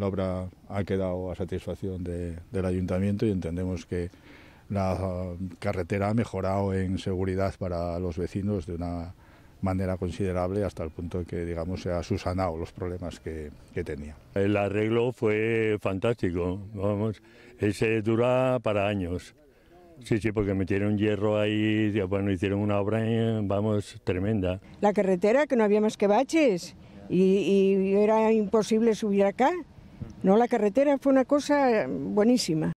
La obra ha quedado a satisfacción del ayuntamiento y entendemos que la carretera ha mejorado en seguridad para los vecinos de una manera considerable hasta el punto que digamos se ha susanado los problemas que, tenía. El arreglo fue fantástico, vamos, ese dura para años. Sí, sí, porque metieron hierro ahí, bueno, hicieron una obra, eh, vamos, tremenda. La carretera, que no había más que baches, y era imposible subir acá. No, la carretera fue una cosa eh, buenísima.